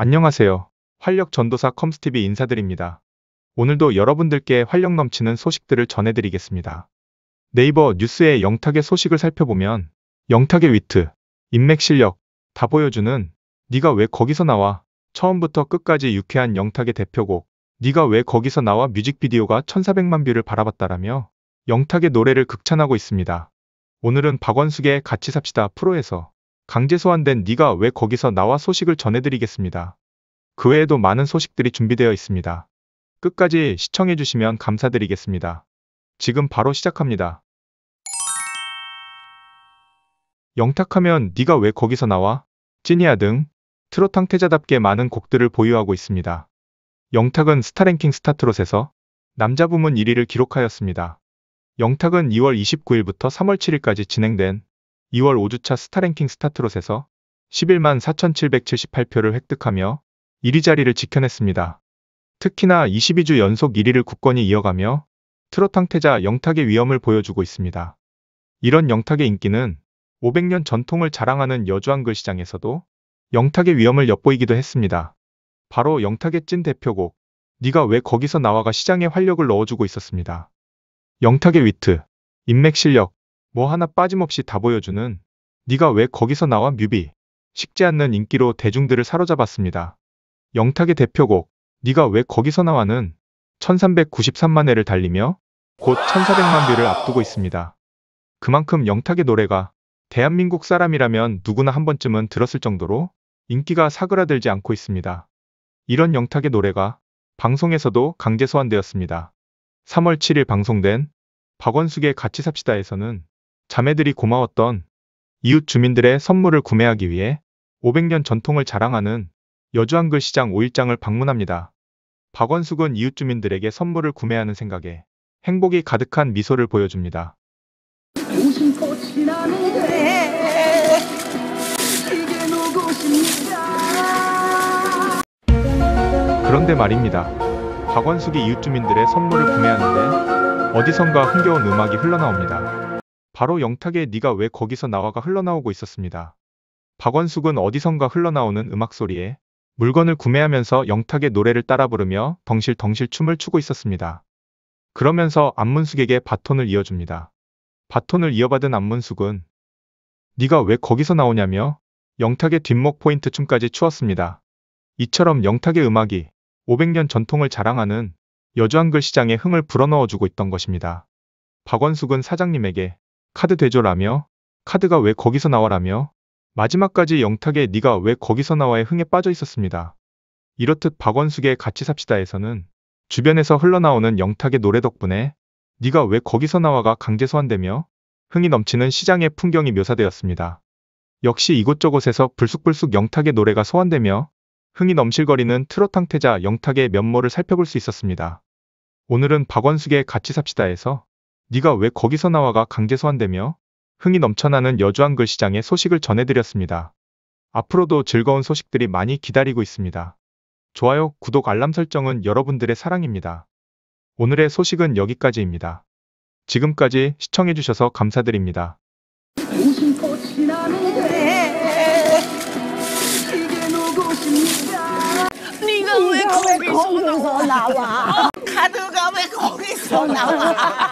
안녕하세요. 활력 전도사 컴스티비 인사드립니다. 오늘도 여러분들께 활력 넘치는 소식들을 전해드리겠습니다. 네이버 뉴스의 영탁의 소식을 살펴보면 영탁의 위트, 인맥 실력 다 보여주는 네가 왜 거기서 나와 처음부터 끝까지 유쾌한 영탁의 대표곡 네가 왜 거기서 나와 뮤직비디오가 1400만 뷰를 바라봤다라며 영탁의 노래를 극찬하고 있습니다. 오늘은 박원숙의 같이 삽시다 프로에서 강제 소환된 네가 왜 거기서 나와 소식을 전해드리겠습니다. 그 외에도 많은 소식들이 준비되어 있습니다. 끝까지 시청해주시면 감사드리겠습니다. 지금 바로 시작합니다. 영탁하면 네가 왜 거기서 나와? 찐이야 등 트롯 탕태자답게 많은 곡들을 보유하고 있습니다. 영탁은 스타랭킹 스타트롯에서 남자 부문 1위를 기록하였습니다. 영탁은 2월 29일부터 3월 7일까지 진행된 2월 5주차 스타랭킹 스타트롯에서 11만 4,778표를 획득하며 1위 자리를 지켜냈습니다. 특히나 22주 연속 1위를 굳건히 이어가며 트롯 항태자 영탁의 위험을 보여주고 있습니다. 이런 영탁의 인기는 500년 전통을 자랑하는 여주한글 시장에서도 영탁의 위험을 엿보이기도 했습니다. 바로 영탁의 찐 대표곡 네가 왜 거기서 나와가 시장에 활력을 넣어주고 있었습니다. 영탁의 위트, 인맥 실력, 뭐 하나 빠짐없이 다 보여주는 네가 왜 거기서 나와 뮤비 식지 않는 인기로 대중들을 사로잡았습니다. 영탁의 대표곡 네가 왜 거기서 나와는 1393만 회를 달리며 곧 1400만 뷰를 앞두고 있습니다. 그만큼 영탁의 노래가 대한민국 사람이라면 누구나 한 번쯤은 들었을 정도로 인기가 사그라들지 않고 있습니다. 이런 영탁의 노래가 방송에서도 강제 소환되었습니다. 3월 7일 방송된 박원숙의 같이 삽시다에서는 자매들이 고마웠던 이웃 주민들의 선물을 구매하기 위해 500년 전통을 자랑하는 여주한글 시장 5일장을 방문합니다. 박원숙은 이웃 주민들에게 선물을 구매하는 생각에 행복이 가득한 미소를 보여줍니다. 그런데 말입니다. 박원숙이 이웃 주민들의 선물을 구매하는데 어디선가 흥겨운 음악이 흘러나옵니다. 바로 영탁의 네가 왜 거기서 나와가 흘러나오고 있었습니다. 박원숙은 어디선가 흘러나오는 음악 소리에 물건을 구매하면서 영탁의 노래를 따라 부르며 덩실덩실 춤을 추고 있었습니다. 그러면서 안문숙에게 바톤을 이어줍니다. 바톤을 이어받은 안문숙은 네가 왜 거기서 나오냐며 영탁의 뒷목 포인트 춤까지 추었습니다. 이처럼 영탁의 음악이 500년 전통을 자랑하는 여주한글 시장에 흥을 불어넣어주고 있던 것입니다. 박원숙은 사장님에게 카드 되죠 라며 카드가 왜 거기서 나와라며 마지막까지 영탁의 네가 왜 거기서 나와의 흥에 빠져 있었습니다. 이렇듯 박원숙의 같이 삽시다에서는 주변에서 흘러나오는 영탁의 노래 덕분에 네가 왜 거기서 나와가 강제 소환되며 흥이 넘치는 시장의 풍경이 묘사되었습니다. 역시 이곳저곳에서 불쑥불쑥 영탁의 노래가 소환되며 흥이 넘실거리는 트롯 황태자 영탁의 면모를 살펴볼 수 있었습니다. 오늘은 박원숙의 같이 삽시다에서 네가 왜 거기서 나와가 강제 소환되며 흥이 넘쳐나는 여주한글 시장의 소식을 전해드렸습니다. 앞으로도 즐거운 소식들이 많이 기다리고 있습니다. 좋아요, 구독, 알람 설정은 여러분들의 사랑입니다. 오늘의 소식은 여기까지입니다. 지금까지 시청해주셔서 감사드립니다. 네가 왜 거기서 나와? 가드가 왜 거기서 나와?